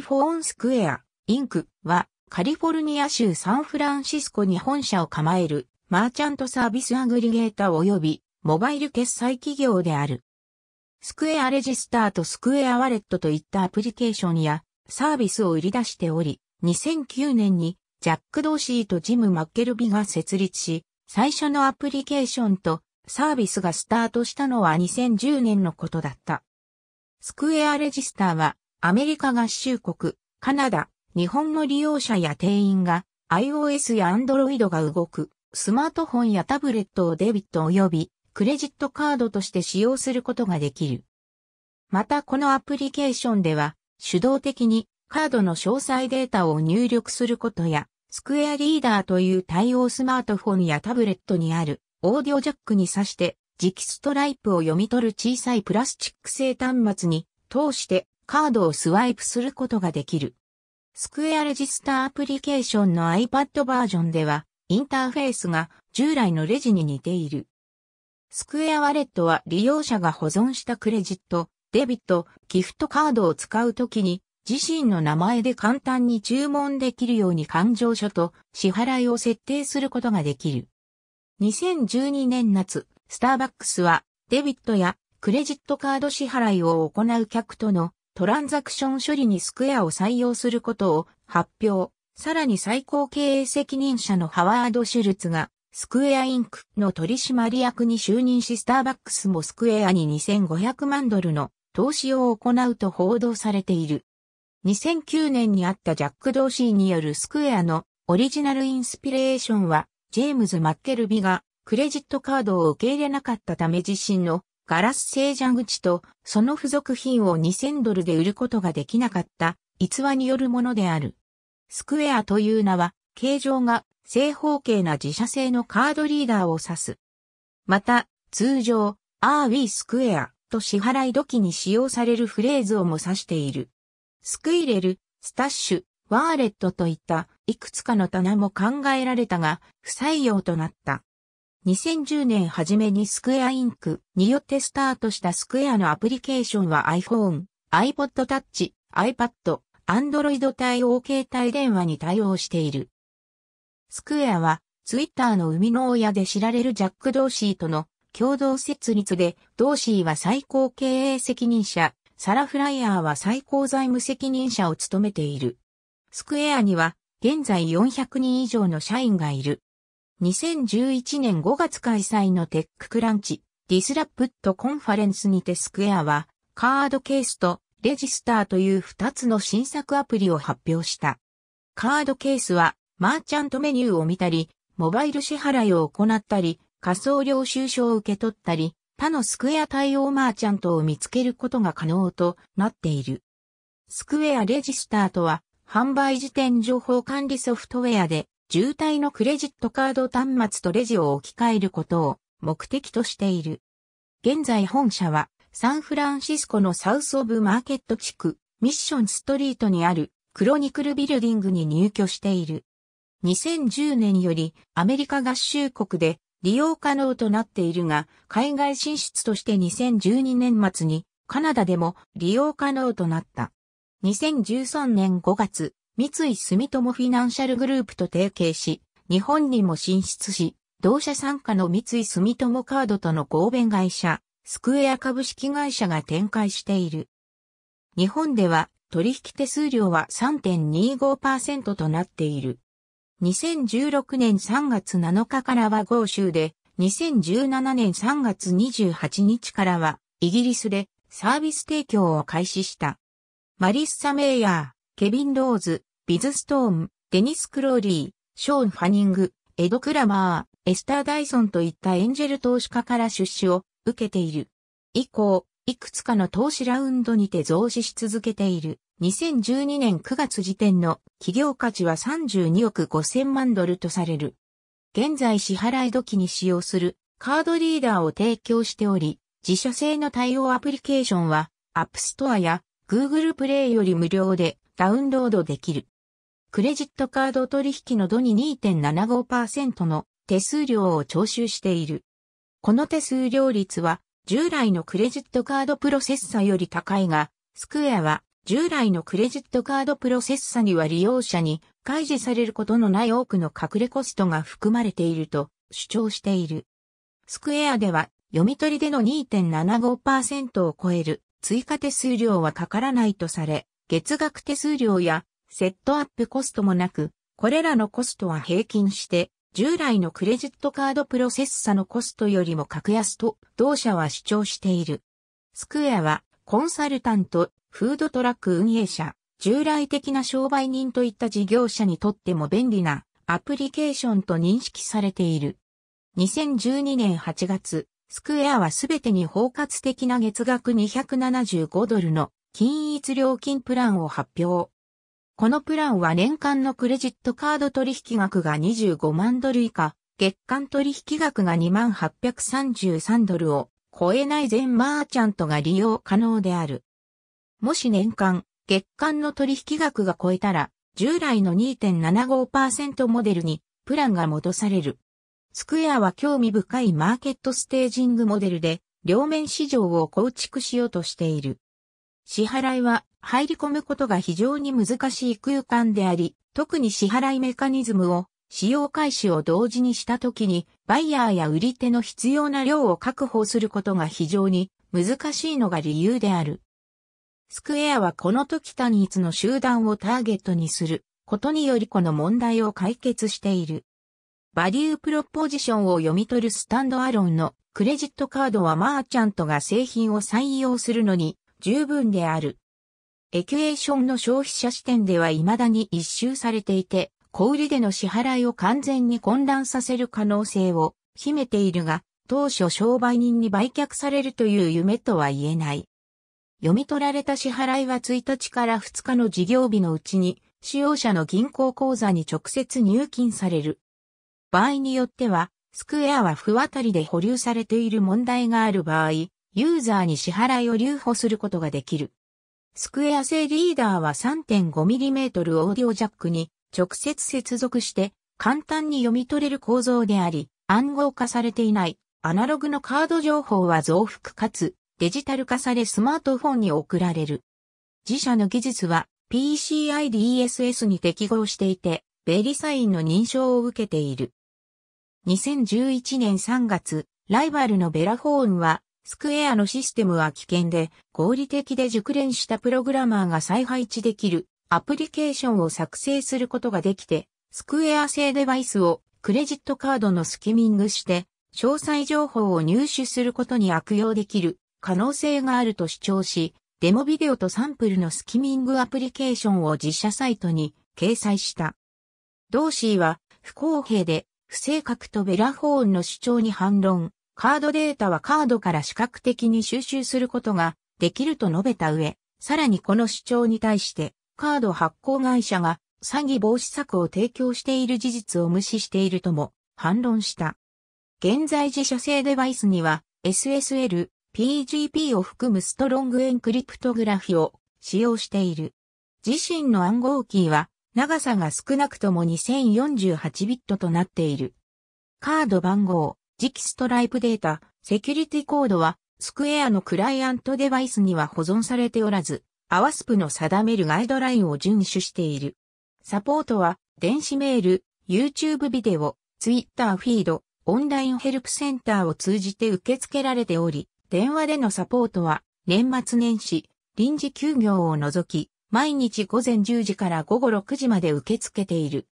フォーンスクエア、インクはカリフォルニア州サンフランシスコに本社を構えるマーチャントサービスアグリゲーター及びモバイル決済企業である。スクエアレジスターとスクエアワレットといったアプリケーションやサービスを売り出しており、2009年にジャック・ドーシーとジム・マッケルビが設立し、最初のアプリケーションとサービスがスタートしたのは2010年のことだった。スクエアレジスターはアメリカ合衆国、カナダ、日本の利用者や店員が iOS や Android が動くスマートフォンやタブレットをデビット及びクレジットカードとして使用することができる。またこのアプリケーションでは手動的にカードの詳細データを入力することやスクエアリーダーという対応スマートフォンやタブレットにあるオーディオジャックに挿して磁気ストライプを読み取る小さいプラスチック製端末に通してカードをスワイプすることができる。スクエアレジスタアプリケーションの iPad バージョンでは、インターフェースが従来のレジに似ている。スクエアワレットは利用者が保存したクレジット、デビット、ギフトカードを使うときに、自身の名前で簡単に注文できるように勘定書と支払いを設定することができる。2012年夏、スターバックスはデビットやクレジットカード支払いを行う客とのトランザクション処理にスクエアを採用することを発表。さらに最高経営責任者のハワード・シュルツが、スクエアインクの取締役に就任しスターバックスもスクエアに2500万ドルの投資を行うと報道されている。2009年にあったジャック・ドーシーによるスクエアのオリジナルインスピレーションは、ジェームズ・マッケルビがクレジットカードを受け入れなかったため自身のガラス製蛇口とその付属品を2000ドルで売ることができなかった逸話によるものである。スクエアという名は、形状が正方形な自社製のカードリーダーを指す。また、通常、アーウィースクエアと支払い時に使用されるフレーズをも指している。スクイレル、スタッシュ、ワーレットといったいくつかの棚も考えられたが、不採用となった。2010年初めにスクエアインクによってスタートしたスクエアのアプリケーションは iPhone、iPod Touch、iPad、Android 対応携帯電話に対応している。スクエアは、Twitter の生みの親で知られるジャック・ドーシーとの共同設立で、ドーシーは最高経営責任者、サラ・フライヤーは最高財務責任者を務めている。スクエアには、現在400人以上の社員がいる。2011年5月開催のテッククランチ、ディスラプットコンファレンスにてスクエアは、カードケースとレジスターという2つの新作アプリを発表した。カードケースは、マーチャントメニューを見たり、モバイル支払いを行ったり、仮想領収書を受け取ったり、他のスクエア対応マーチャントを見つけることが可能となっている。スクエアレジスターとは、販売時点情報管理ソフトウェアで、渋滞のクレジットカード端末とレジを置き換えることを目的としている。現在本社はサンフランシスコのサウスオブマーケット地区ミッションストリートにあるクロニクルビルディングに入居している。2010年よりアメリカ合衆国で利用可能となっているが、海外進出として2012年末にカナダでも利用可能となった。2013年5月、三井住友フィナンシャルグループと提携し、日本にも進出し、同社参加の三井住友カードとの合弁会社、スクエア株式会社が展開している。日本では取引手数料は3.25%となっている。2016年3月7日からは豪州で、2017年3月28日からはイギリスでサービス提供を開始した。マリッサ・メイヤー、ケビン・ローズ、ビズ・ストーン、デニス・クローリー、ショーン・ファニング、エド・クラマー、エスター・ダイソンといったエンジェル投資家から出資を受けている。以降、いくつかの投資ラウンドにて増資し続けている。2012年9月時点の企業価値は32億5000万ドルとされる。現在支払い時に使用するカードリーダーを提供しており、自社製の対応アプリケーションは App Store や Google Play より無料でダウンロードできる。クレジットカード取引の度に2.75%の手数料を徴収している。この手数料率は従来のクレジットカードプロセッサより高いが、スクエアは従来のクレジットカードプロセッサには利用者に開示されることのない多くの隠れコストが含まれていると主張している。スクエアでは読み取りでの2.75%を超える追加手数料はかからないとされ、月額手数料やセットアップコストもなく、これらのコストは平均して、従来のクレジットカードプロセッサのコストよりも格安と同社は主張している。スクエアはコンサルタント、フードトラック運営者、従来的な商売人といった事業者にとっても便利なアプリケーションと認識されている。2012年8月、スクエアはすべてに包括的な月額275ドルの均一料金プランを発表。このプランは年間のクレジットカード取引額が25万ドル以下、月間取引額が2833ドルを超えない全マーチャントが利用可能である。もし年間、月間の取引額が超えたら、従来の2.75%モデルにプランが戻される。スクエアは興味深いマーケットステージングモデルで、両面市場を構築しようとしている。支払いは入り込むことが非常に難しい空間であり、特に支払いメカニズムを使用開始を同時にした時に、バイヤーや売り手の必要な量を確保することが非常に難しいのが理由である。スクエアはこの時単一の集団をターゲットにすることによりこの問題を解決している。バリュープロポジションを読み取るスタンドアロンのクレジットカードはマーチャントが製品を採用するのに十分である。エキュエーションの消費者視点では未だに一周されていて、小売での支払いを完全に混乱させる可能性を秘めているが、当初商売人に売却されるという夢とは言えない。読み取られた支払いは1日から2日の事業日のうちに、使用者の銀行口座に直接入金される。場合によっては、スクエアは不渡りで保留されている問題がある場合、ユーザーに支払いを留保することができる。スクエア製リーダーは 3.5mm オーディオジャックに直接接続して簡単に読み取れる構造であり、暗号化されていないアナログのカード情報は増幅かつデジタル化されスマートフォンに送られる。自社の技術は PCI DSS に適合していて、ベリサインの認証を受けている。2011年3月、ライバルのベラフォーンはスクエアのシステムは危険で、合理的で熟練したプログラマーが再配置できるアプリケーションを作成することができて、スクエア製デバイスをクレジットカードのスキミングして、詳細情報を入手することに悪用できる可能性があると主張し、デモビデオとサンプルのスキミングアプリケーションを自社サイトに掲載した。同ーは不公平で不正確とベラホーンの主張に反論。カードデータはカードから視覚的に収集することができると述べた上、さらにこの主張に対して、カード発行会社が詐欺防止策を提供している事実を無視しているとも反論した。現在自社製デバイスには SSL、PGP を含むストロングエンクリプトグラフィを使用している。自身の暗号キーは長さが少なくとも2048ビットとなっている。カード番号次期ストライプデータ、セキュリティコードは、スクエアのクライアントデバイスには保存されておらず、アワスプの定めるガイドラインを遵守している。サポートは、電子メール、YouTube ビデオ、Twitter フィード、オンラインヘルプセンターを通じて受け付けられており、電話でのサポートは、年末年始、臨時休業を除き、毎日午前10時から午後6時まで受け付けている。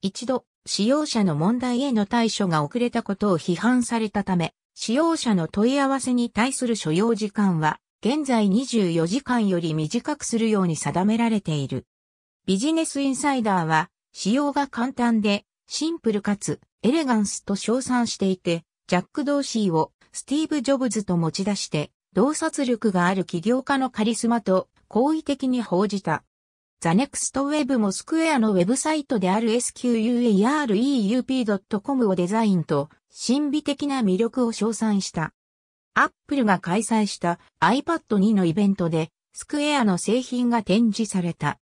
一度、使用者の問題への対処が遅れたことを批判されたため、使用者の問い合わせに対する所要時間は、現在24時間より短くするように定められている。ビジネスインサイダーは、使用が簡単で、シンプルかつ、エレガンスと称賛していて、ジャック・ドーシーをスティーブ・ジョブズと持ち出して、洞察力がある起業家のカリスマと好意的に報じた。ザネクストウェブもスクエアのウェブサイトである sqareup.com をデザインと神秘的な魅力を称賛した。アップルが開催した iPad 2のイベントでスクエアの製品が展示された。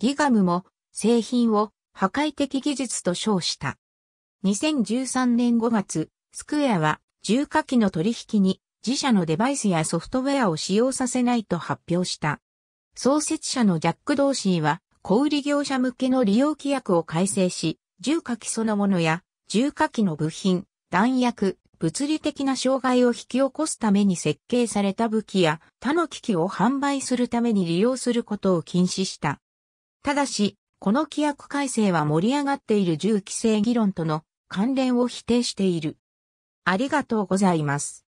ギガムも製品を破壊的技術と称した。2013年5月、スクエアは重火器の取引に自社のデバイスやソフトウェアを使用させないと発表した。創設者のジャック・ドーシーは、小売業者向けの利用規約を改正し、重火器そのものや、重火器の部品、弾薬、物理的な障害を引き起こすために設計された武器や他の機器を販売するために利用することを禁止した。ただし、この規約改正は盛り上がっている銃規制議論との関連を否定している。ありがとうございます。